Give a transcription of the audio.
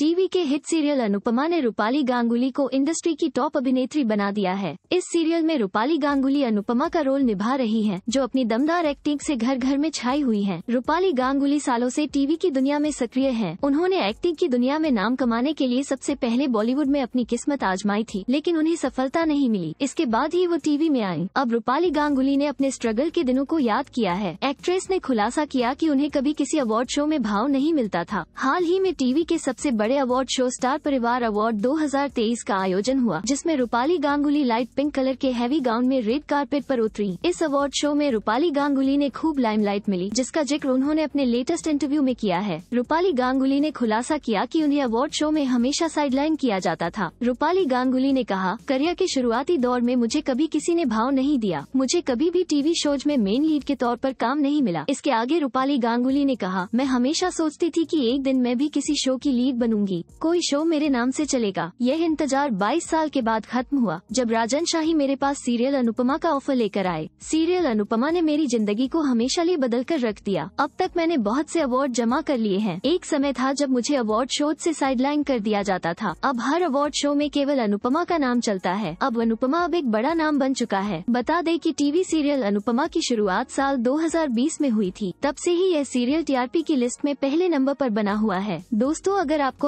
TV के hit serial Anupama ने रूपाली गांगुली को इंडस्ट्री की टॉप अभिनेत्री बना दिया है इस सीरियल में रूपाली गांगुली अनुपमा का रोल निभा रही हैं, जो अपनी दमदार एक्टिंग से घर घर में छाई हुई हैं। रूपाली गांगुली सालों से टीवी की दुनिया में सक्रिय हैं। उन्होंने एक्टिंग की दुनिया में नाम कमाने के लिए सबसे पहले बॉलीवुड में अपनी किस्मत आजमाई थी लेकिन उन्हें सफलता नहीं मिली इसके बाद ही वो टीवी में आई अब रूपाली गांगुली ने अपने स्ट्रगल के दिनों को याद किया है एक्ट्रेस ने खुलासा किया की उन्हें कभी किसी अवार्ड शो में भाव नहीं मिलता था हाल ही में टीवी के सबसे बड़े award show star Parivaar award 2023 का आयोजन हुआ जिसमें Rupali Ganguly light pink colour के हैवी गाउन में रेड कारपेट पर उतरी इस अवार्ड शो में रूपाली गांगुली ने खूब लाइमलाइट मिली जिसका जिक्र उन्होंने अपने लेटेस्ट इंटरव्यू में किया है रूपाली गांगुली ने खुलासा किया की कि उन्हें अवार्ड शो में हमेशा साइडलाइन किया जाता था रूपाली गांगुली ने कहा करियर के शुरुआती दौर में मुझे कभी किसी ने भाव नहीं दिया मुझे कभी भी टीवी शोज में मेन लीड के तौर पर काम नहीं मिला इसके आगे रूपाली गांगुली ने कहा मैं हमेशा सोचती थी कि एक दिन मैं भी किसी शो की लीड बनू दूंगी कोई शो मेरे नाम से चलेगा यह इंतजार 22 साल के बाद खत्म हुआ जब राजन शाही मेरे पास सीरियल अनुपमा का ऑफर लेकर आए सीरियल अनुपमा ने मेरी जिंदगी को हमेशा लिए बदल कर रख दिया अब तक मैंने बहुत से अवार्ड जमा कर लिए हैं एक समय था जब मुझे अवार्ड शो से साइडलाइन कर दिया जाता था अब हर अवार्ड शो में केवल अनुपमा का नाम चलता है अब अनुपमा अब एक बड़ा नाम बन चुका है बता दे की टीवी सीरियल अनुपमा की शुरुआत साल दो में हुई थी तब से ही यह सीरियल टीआरपी की लिस्ट में पहले नंबर पर बना हुआ है दोस्तों अगर आपको